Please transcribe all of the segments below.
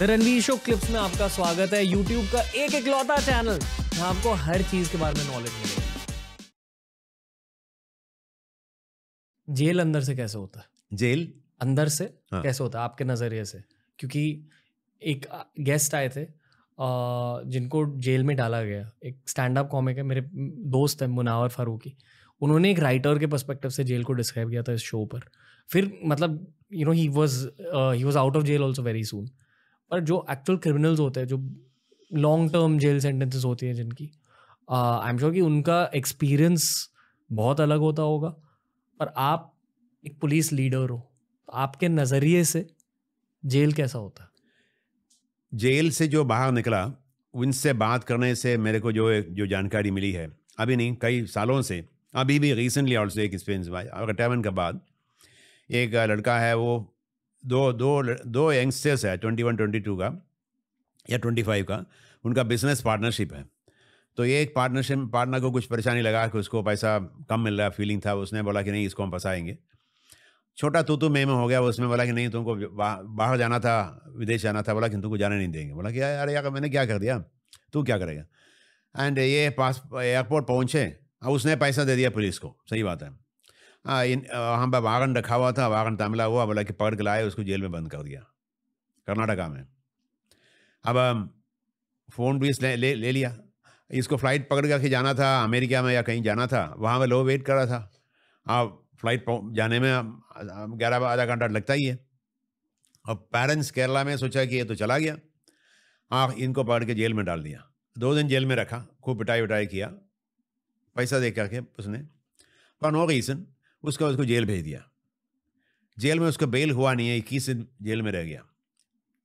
Ranveer show clips में आपका स्वागत है यूट्यूब का एक इकलौता चैनल जहां आपको हर चीज के बारे में नॉलेज मिलेगी जेल अंदर से कैसे होता है जेल अंदर से हाँ. कैसे होता है आपके नजरिए से क्योंकि एक गेस्ट आए थे जिनको जेल में डाला गया एक स्टैंड अप कॉमिक है मेरे दोस्त है मुनावर फारूकी उन्होंने एक राइटर के पर्सपेक्टिव से जेल को डिस्क्राइब किया था इस शो पर फिर मतलब you know he was he was out of jail also very soon पर जो एक्चुअल क्रिमिनल्स होते हैं जो लॉन्ग टर्म जेल सेंटेंसेस होती हैं जिनकी आई एम श्योर कि उनका एक्सपीरियंस बहुत अलग होता होगा पर आप एक पुलिस लीडर हो तो आपके नज़रिए से जेल कैसा होता है जेल से जो बाहर निकला उनसे बात करने से मेरे को जो जो जानकारी मिली है अभी नहीं कई सालों से अभी भी रिसेंटली से एक एक्सपीरियंस हुआ रिटायरमेंट के बाद एक लड़का है वो दो दो दो यंगस्टर्स है ट्वेंटी वन ट्वेंटी टू का या ट्वेंटी फाइव का उनका बिजनेस पार्टनरशिप है तो ये एक पार्टनरशिप पार्टनर को कुछ परेशानी लगा कि उसको पैसा कम मिल रहा फीलिंग था उसने बोला कि नहीं इसको हम फंसाएंगे छोटा तो तू मैं में हो गया उसने बोला कि नहीं तुमको बाहर जाना था विदेश जाना था बोला कि तुमको जाने नहीं देंगे बोला कि यार यार मैंने क्या कर दिया तू क्या करेगा एंड ये पास एयरपोर्ट पहुँचे और उसने पैसा दे दिया पुलिस को सही बात है हाँ इन वहाँ पर वाहन रखा हुआ था वाहन तामिला हुआ बोला कि पकड़ के लाए उसको जेल में बंद कर दिया कर्नाटका में अब फ़ोन भी ले, ले ले लिया इसको फ्लाइट पकड़ करके जाना था अमेरिका में या कहीं जाना था वहाँ में लो वेट कर रहा था अब फ्लाइट जाने में ग्यारह आधा घंटा लगता ही है और पेरेंट्स केरला में सोचा कि ये तो चला गया आ इनको पकड़ के जेल में डाल दिया दो दिन जेल में रखा खूब पिटाई उटाई किया पैसा दे करके उसने पर नो रीज़न बाद उसको जेल भेज दिया जेल में उसको बेल हुआ नहीं है इक्कीस दिन जेल में रह गया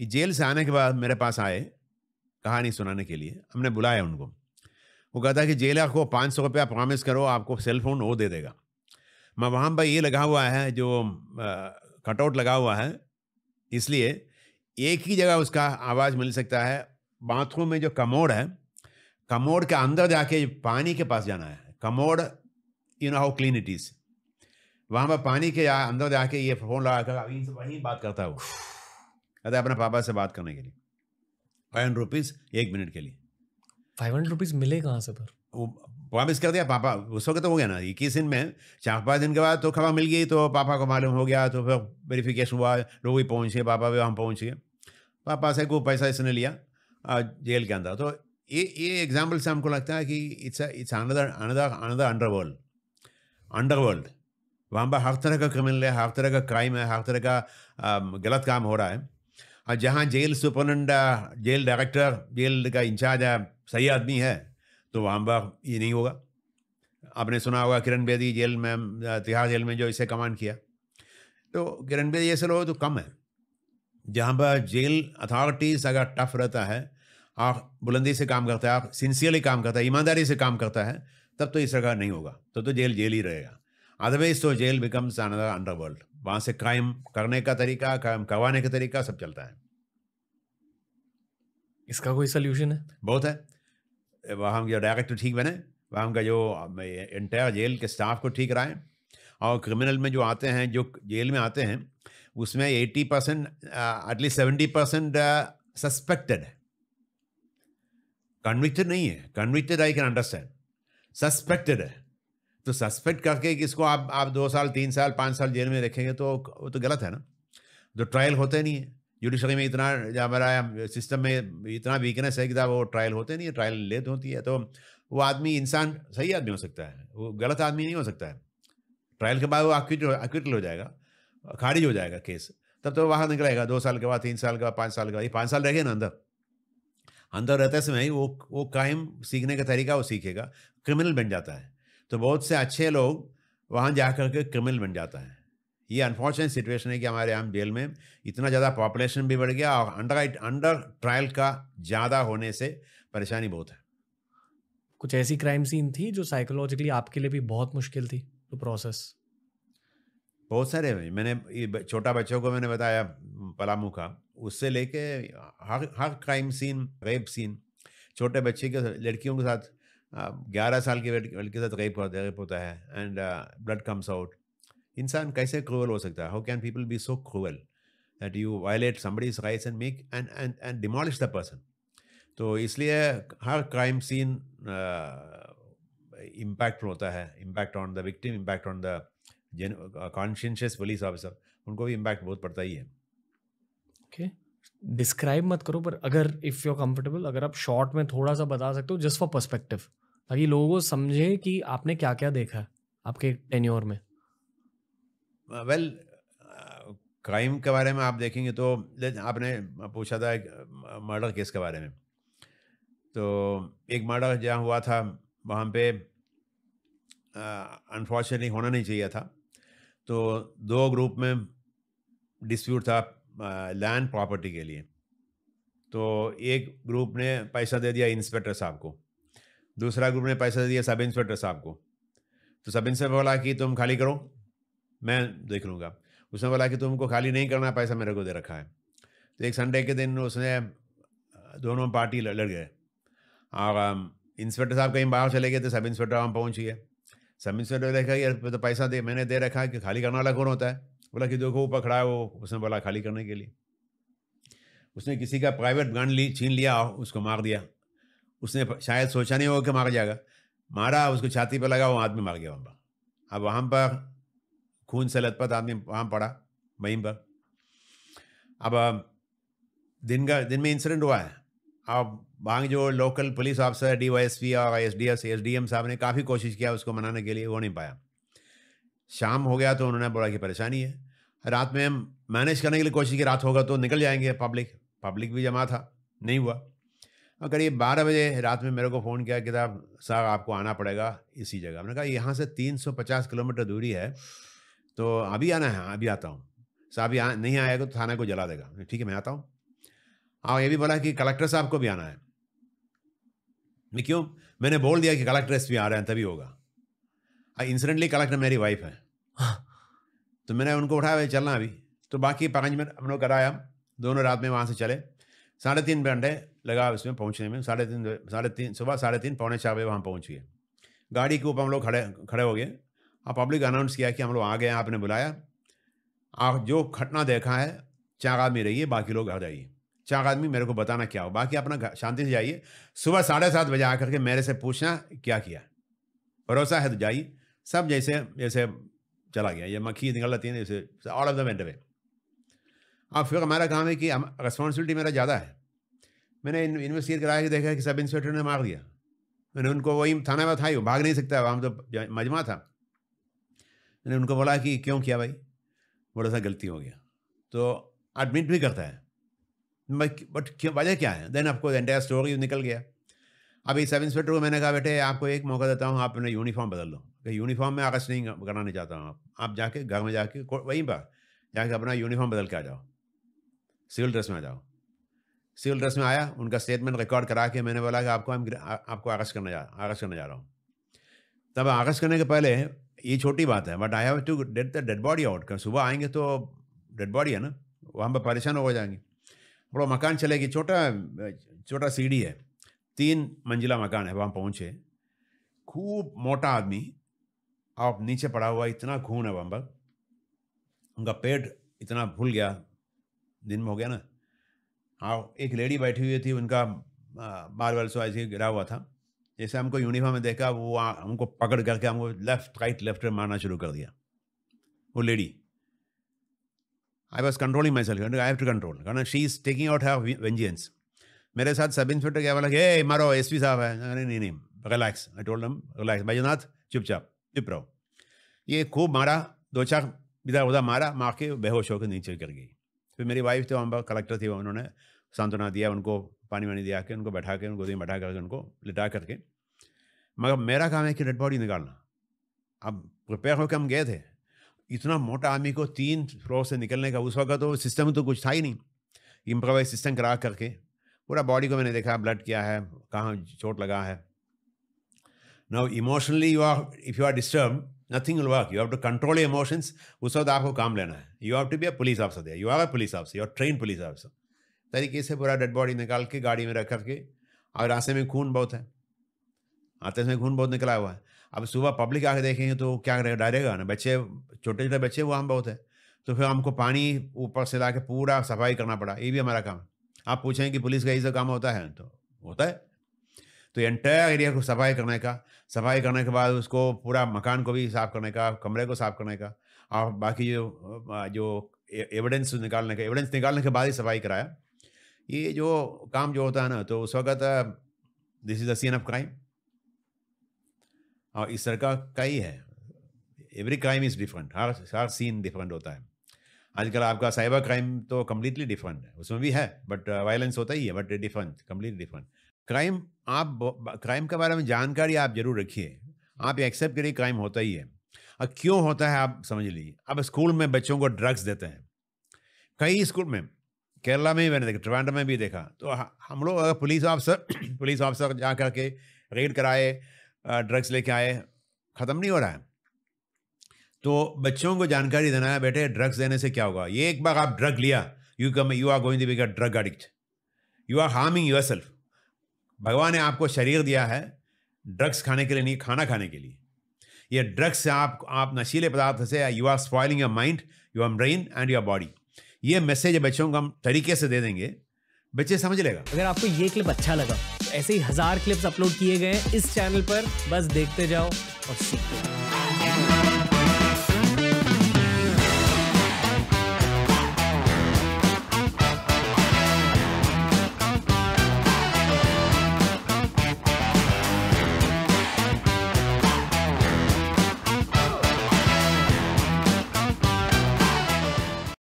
ये जेल से आने के बाद मेरे पास आए कहानी सुनाने के लिए हमने बुलाया उनको वो कहता कि जेल आपको पाँच सौ रुपया प्रॉमिस करो आपको सेल फोन वो दे देगा मैं वहाँ पर ये लगा हुआ है जो कटआउट लगा हुआ है इसलिए एक ही जगह उसका आवाज़ मिल सकता है बाथरूम में जो कमोड़ है कमोड़ के अंदर जाके पानी के पास जाना है commode you know how clean it is वहाँ पर पानी के अंदर जाके ये फ़ोन लगा कर अभी से वहीं बात करता है वो कहते अपने पापा से बात करने के लिए फाइव हंड्रेड रुपीज़ एक मिनट के लिए फाइव हंड्रेड रुपीज़ मिले कहाँ से पर वो वापिस कर दिया पापा उस वक्त तो हो गया ना इक्कीस दिन में चार पाँच दिन के बाद तो खबर मिल गई तो पापा को मालूम हो गया तो फिर वेरिफिकेशन हुआ लोग भी पहुँच गए पापा भी वहाँ पहुँच गए पापा से कोई पैसा इसने लिया जेल के अंदर तो ये ये एग्जाम्पल से हमको लगता है कि it's it's another another another underworld वहाँ पर हर तरह का क्रिमिनल है हर तरह का क्राइम है हर तरह का गलत काम हो रहा है और जहाँ jail superintendent jail director jail का इंचार्ज है सही आदमी है तो वहाँ पर ये नहीं होगा आपने सुना होगा किरण बेदी जेल में तिहाड़ जेल में जो इसे कमांड किया तो किरण बेदी ऐसे लोग तो कम है जहाँ पर जेल अथॉरिटीज़ अगर टफ रहता है आप बुलंदी से काम करता है आप सिंसियरली काम करता है ईमानदारी से काम करता है तब तो इस तरह नहीं होगा तब तो, तो जेल जेल ही रहेगा अदरवाइज तो जेल बिकम्स अनदर अंडरवर्ल्ड वहां से क्राइम करने का तरीका क्राइम करवाने का तरीका सब चलता है इसका कोई सोल्यूशन है बहुत है वहाँ जो डायरेक्टर तो ठीक बने वहाँ का जो इंटायर जेल के स्टाफ को ठीक कराएं और क्रिमिनल में जो आते हैं जो जेल में आते हैं उसमें eighty percent at least seventy percent suspected है कन्विक्टेड नहीं है convicted I can understand suspected है तो सस्पेंड करके इसको आप आप दो साल तीन साल पाँच साल जेल में रखेंगे तो वो तो गलत है ना तो ट्रायल होते नहीं है जुडिशरी में इतना हमारा सिस्टम में इतना वीकनेस है कि वो ट्रायल होते नहीं है ट्रायल लेट होती है तो वो आदमी इंसान सही आदमी हो सकता है वो गलत आदमी नहीं हो सकता है ट्रायल के बाद वो अक्विट अक्विटल हो जाएगा खारिज हो जाएगा केस तब तो वहाँ निकलेगा दो साल के बाद तीन साल के बाद पाँच साल के बाद ये पाँच साल रह गए ना अंदर अंदर रहते समय वो वो कायम सीखने का तरीका वो सीखेगा क्रिमिनल बन जाता है तो बहुत से अच्छे लोग वहाँ जा कर के क्रिमिनल बन जाता है ये अनफॉर्चुनेट सिचुएशन है कि हमारे यहाँ जेल में इतना ज़्यादा पॉपुलेशन भी बढ़ गया और अंडर अंडर ट्रायल का ज़्यादा होने से परेशानी बहुत है कुछ ऐसी क्राइम सीन थी जो साइकोलॉजिकली आपके लिए भी बहुत मुश्किल थी तो प्रोसेस बहुत सारे मैंने छोटा बच्चों को मैंने बताया पलामू का उससे लेके हर हर क्राइम सीन रेप सीन छोटे बच्चे के लड़कियों के साथ ग्यारह साल की लड़की के साथ रेप रेप होता है एंड ब्लड कम्स आउट इंसान कैसे क्रूअल हो सकता है how can people be so cruel that you violate somebody's rights and make and and and demolish the person तो इसलिए हर क्राइम सीन इम्पैक्ट होता है impact on the victim impact on the conscientious police officer उनको भी impact बहुत पड़ता ही है ओके डिस्क्राइब मत करो पर अगर इफ़ यू आर कंफर्टेबल अगर आप शॉर्ट में थोड़ा सा बता सकते हो जस्ट फॉर पर्सपेक्टिव ताकि लोगों को समझे कि आपने क्या क्या देखा है आपके टेन्योर में वेल क्राइम के बारे में आप देखेंगे तो आपने पूछा था एक मर्डर केस के बारे में तो एक मर्डर जहाँ हुआ था वहाँ पे अनफॉर्चुनेटली होना नहीं चाहिए था तो दो ग्रुप में डिस्प्यूट था लैंड प्रॉपर्टी के लिए तो एक ग्रुप ने पैसा दे दिया इंस्पेक्टर साहब को दूसरा ग्रुप ने पैसा दिया सब इंस्पेक्टर साहब को तो सब इंस्पेक्टर बोला कि तुम खाली करो मैं देख लूँगा उसने बोला कि तुमको खाली नहीं करना पैसा मेरे को दे रखा है तो एक संडे के दिन उसने दोनों पार्टी लड़ गए और इंस्पेक्टर साहब कहीं बाहर चले गए तो सब इंस्पेक्टर वहाँ पहुँच गए सब इंस्पेक्टर देखा यार तो पैसा दे मैंने दे रखा है कि खाली करने वाला कौन होता है बोला कि देखो वो पकड़ा है वो उसने बोला खाली करने के लिए उसने किसी का प्राइवेट गन ली छीन लिया उसको मार दिया उसने शायद सोचा नहीं होगा कि मार जाएगा मारा उसको छाती पर लगा वो आदमी मार गया वहाँ पर अब वहाँ पर खून से लथपथ आदमी वहाँ पड़ा वहीं पर अब दिन का दिन में इंसिडेंट हुआ है अब वहाँ जो local police officer D Y S P और S D S S D M साहब ने काफ़ी कोशिश किया उसको मनाने के लिए वो नहीं पाया शाम हो गया तो उन्होंने बोला कि परेशानी है रात में हम मैनेज करने के लिए कोशिश की रात होगा तो निकल जाएंगे पब्लिक पब्लिक भी जमा था नहीं हुआ और करीब बारह बजे रात में मेरे को फ़ोन किया कि साहब साहब आपको आना पड़ेगा इसी जगह मैंने कहा यहाँ से 350 किलोमीटर दूरी है तो अभी आना है हाँ, अभी आता हूँ साहब यहाँ नहीं आएगा तो थाना को जला देगा ठीक है मैं आता हूँ हाँ ये भी बोला कि कलेक्टर साहब को भी आना है मैं क्यों मैंने बोल दिया कि कलेक्टर एस आ रहे हैं तभी होगा इंसिडेंटली हाँ, कलेक्टर मेरी वाइफ है हाँ। तो मैंने उनको उठाया चलना अभी तो बाकी पाँच मिनट हम लोग कराया दोनों रात में वहाँ से चले साढ़े तीन घंटे लगा उसमें पहुंचने में साढ़े तीन साढ़े तीन सुबह साढ़े तीन पौने चार बजे वहाँ पहुँच गए गाड़ी के ऊपर हम लोग खड़े खड़े हो गए और पब्लिक अनाउंस किया कि हम लोग आ गए आपने बुलाया आप जो घटना देखा है चार आदमी रहिए बाकी लोग आ जाइए चार आदमी मेरे को बताना क्या हो बाकी अपना शांति से जाइए सुबह साढ़े सात बजे आकर के मेरे से पूछना क्या किया भरोसा है तो जाइए सब जैसे जैसे चला गया ये मक्खी निकल जाती है जैसे all of the went away अब फिर हमारा काम है कि रिस्पॉन्सिबिलिटी मेरा ज़्यादा है मैंने इन इन्वेस्टिगेट कराया कि देखा कि सब इंस्पेक्टर ने मार दिया मैंने उनको वही थाना में था ही भाग नहीं सकता वहाँ तो मजमा था मैंने उनको बोला कि क्यों किया भाई बड़ा सा गलती हो गया तो एडमिट भी करता है बट क्यों वजह क्या है देन आपको एंटायर स्टोरी निकल गया अभी सब इंस्पेक्टर को मैंने कहा बेटे आपको एक मौका देता हूँ आप अपने यूनिफॉर्म बदल लो कि यूनिफॉर्म में आकर्ष नहीं कराना चाहता हूँ आप आप जाके घर में जाके वहीं पर जाके अपना यूनिफॉर्म बदल के आ जाओ सिविल ड्रेस में आ जाओ सिविल ड्रेस में आया उनका स्टेटमेंट रिकॉर्ड करा के मैंने बोला कि आपको हम आपको आगज करने जा आगज़ करने जा रहा हूँ तब आगस्ट करने के पहले ये छोटी बात है but I have to date the dead body out कर सुबह आएंगे तो डेड बॉडी है ना वहाँ पर परेशान हो जाएंगे बड़ा मकान चलेगी छोटा छोटा सीढ़ी है तीन मंजिला मकान है वहाँ पहुँचे खूब मोटा आदमी आप नीचे पड़ा हुआ इतना खून है वहाँ पर उनका पेट इतना भूल गया दिन में हो गया ना हाँ एक लेडी बैठी हुई थी उनका बाल बाल सो ऐसे गिरा हुआ था जैसे हमको यूनिफॉर्म में देखा वो हमको पकड़ करके हमको लेफ्ट राइट लेफ्ट मारना शुरू कर दिया वो lady I was controlling myself I have to control कहना शी इज टेकिंग आउट है वेंजियंस मेरे साथ सब इंस्पेक्टर क्या बोला हे मारो एस पी साहब है अरे नहीं नहीं रिलैक्स आई टोल्ड हम रिलैक्स बैजनाथ चुपचाप चुप रहो ये खूब मारा दो चार इधर उधर मारा मार के बेहोश होकर नीचे कर गई फिर मेरी वाइफ थी वहाँ पर कलेक्टर थी उन्होंने सांत्वना दिया उनको पानी वानी दिया के उनको बैठा के उनको दिन बैठा करके उनको लिटा करके मगर मेरा काम है कि डेड बॉडी निकालना अब प्रिपेयर होकर हम गए थे इतना मोटा आदमी को तीन फ्लोर से निकलने का उस वक्त तो सिस्टम तो कुछ था ही नहीं इम्प्रोवाइज सिस्टम करा करके पूरा बॉडी को मैंने देखा ब्लड क्या है कहाँ चोट लगा है now emotionally you are if you are disturb nothing will work you have to control emotions उस वक्त आपको काम लेना है you have to be a police officer they you are a police officer you are train police officer तरीके से पूरा dead body निकाल के गाड़ी में रख करके और रास्ते में खून बहुत है आते समय खून बहुत निकला हुआ है अब सुबह पब्लिक आके देखेंगे तो क्या डरेगा ना बच्चे छोटे छोटे बच्चे वहाँ बहुत है तो फिर हमको पानी ऊपर से ला के पूरा सफाई करना पड़ा ये भी हमारा काम आप पूछें कि पुलिस का ये सब काम होता है तो होता है तो एंटायर एरिया को सफाई करने का सफाई करने के बाद उसको पूरा मकान को भी साफ करने का कमरे को साफ करने का और बाकी जो जो एविडेंस निकालने का एविडेंस निकालने के बाद ही सफाई कराया ये जो काम जो होता है ना तो उस वक्त this is the scene of crime और इस तरह का कई है एवरी क्राइम इज़ डिफरेंट हर हर सीन डिफरेंट होता है आजकल आपका साइबर क्राइम तो कम्प्लीटली डिफरेंट है उसमें भी है बट वायलेंस होता ही है but different completely different crime आप क्राइम के बारे में जानकारी आप जरूर रखिए आप एक्सेप्ट करिए क्राइम होता ही है और क्यों होता है आप समझ लीजिए अब स्कूल में बच्चों को ड्रग्स देते हैं कई स्कूल में केरला में भी मैंने देखा ट्रिवांडा में भी देखा तो हम लोग अगर पुलिस ऑफिसर पुलिस ऑफिसर जा कर के रेड कराए ड्रग्स लेके आए ख़त्म नहीं हो रहा है तो बच्चों को जानकारी देना है बेटे ड्रग्स देने से क्या होगा ये एक बार आप ड्रग लिया you come you are going to be drug addict you are harming yourself भगवान ने आपको शरीर दिया है ड्रग्स खाने के लिए नहीं खाना खाने के लिए ये ड्रग्स से आप आप नशीले पदार्थ से you are spoiling your mind your brain and your body ये मैसेज बच्चों को हम तरीके से दे देंगे बच्चे समझ लेगा अगर आपको ये क्लिप अच्छा लगा ऐसे ही हजार क्लिप्स अपलोड किए गए इस चैनल पर बस देखते जाओ और सीखते जाओ